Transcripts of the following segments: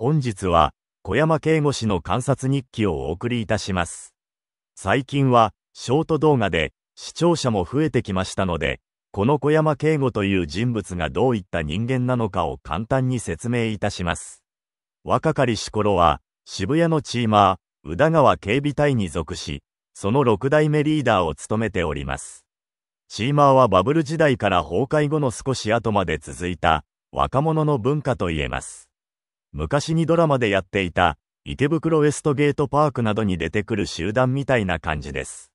本日は小山慶吾氏の観察日記をお送りいたします。最近はショート動画で視聴者も増えてきましたので、この小山慶吾という人物がどういった人間なのかを簡単に説明いたします。若かりし頃は渋谷のチーマー、宇田川警備隊に属し、その6代目リーダーを務めております。チーマーはバブル時代から崩壊後の少し後まで続いた若者の文化といえます。昔にドラマでやっていた、池袋ウエストゲートパークなどに出てくる集団みたいな感じです。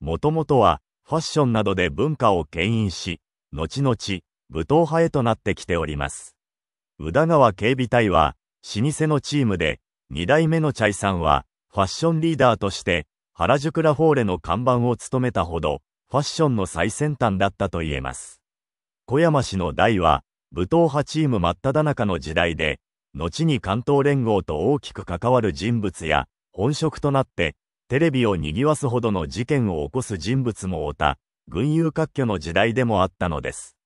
もともとは、ファッションなどで文化を牽引し、後々、武闘派へとなってきております。宇田川警備隊は、老舗のチームで、2代目のチャイさんは、ファッションリーダーとして、原宿ラフォーレの看板を務めたほど、ファッションの最先端だったと言えます。小山氏の代は、武闘派チーム真っ只中の時代で、後に関東連合と大きく関わる人物や、本職となって、テレビを賑わすほどの事件を起こす人物もおた、群雄割拠の時代でもあったのです。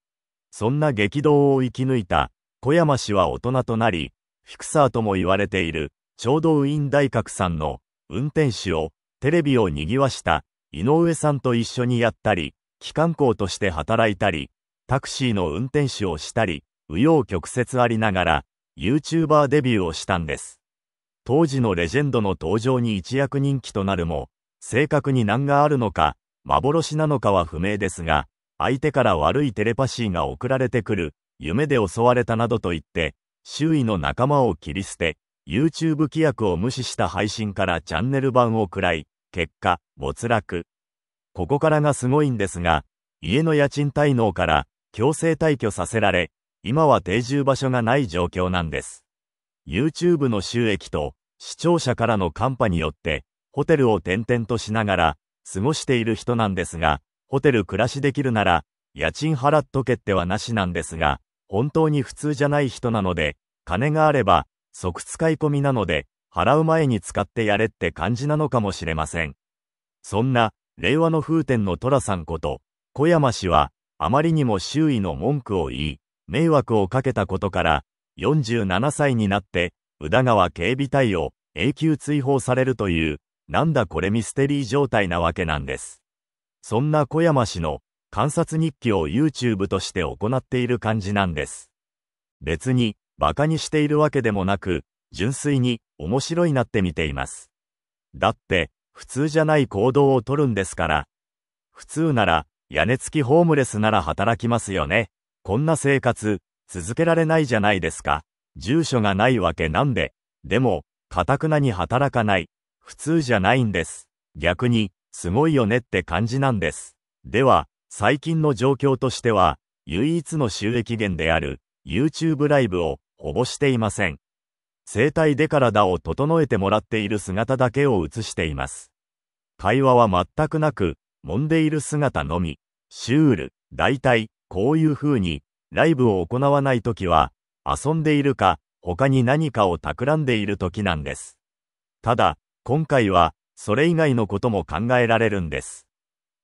そんな激動を生き抜いた、小山氏は大人となり、フィクサーとも言われている、ちょうどウィン大閣さんの運転手をテレビを賑わした井上さんと一緒にやったり、機関工として働いたり、タクシーの運転手をしたり、右往曲折ありながら、YouTuber デビューをしたんです。当時のレジェンドの登場に一躍人気となるも、正確に難があるのか、幻なのかは不明ですが、相手から悪いテレパシーが送られてくる、夢で襲われたなどと言って、周囲の仲間を切り捨て、YouTube 規約を無視した配信からチャンネル版を喰らい、結果、没落。ここからがすごいんですが、家の家賃滞納から強制退去させられ、今は定住場所がない状況なんです。YouTube の収益と視聴者からのカンパによってホテルを転々としながら過ごしている人なんですが、ホテル暮らしできるなら家賃払っとけってはなしなんですが、本当に普通じゃない人なので、金があれば即使い込みなので、払う前に使ってやれって感じなのかもしれません。そんな、令和の風天の寅さんこと、小山氏は、あまりにも周囲の文句を言い、迷惑をかけたことから、47歳になって、宇田川警備隊を永久追放されるという、なんだこれミステリー状態なわけなんです。そんな小山氏の観察日記を YouTube として行っている感じなんです。別に、馬鹿にしているわけでもなく、純粋に面白いなって見ています。だって、普通じゃない行動をとるんですから。普通なら、屋根付きホームレスなら働きますよね。こんな生活、続けられないじゃないですか。住所がないわけなんで。でも、かくなに働かない。普通じゃないんです。逆に、すごいよねって感じなんです。では、最近の状況としては、唯一の収益源である、YouTube ライブを、ほぼしていません。生体で体を整えてもらっている姿だけを映しています。会話は全くなく、揉んでいる姿のみ、シュール、大体、こういう風に、ライブを行わないときは、遊んでいるか、他に何かを企んでいるときなんです。ただ、今回は、それ以外のことも考えられるんです。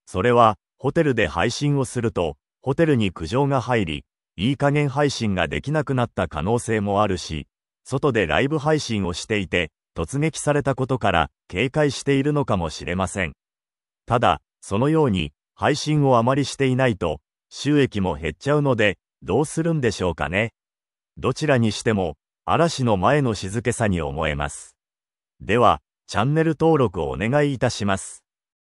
それは、ホテルで配信をすると、ホテルに苦情が入り、いい加減配信ができなくなった可能性もあるし、外でライブ配信をしていて、突撃されたことから警戒しているのかもしれません。ただ、そのように配信をあまりしていないと、収益も減っちゃうので、どうするんでしょうかね。どちらにしても、嵐の前の静けさに思えます。では、チャンネル登録をお願いいたします。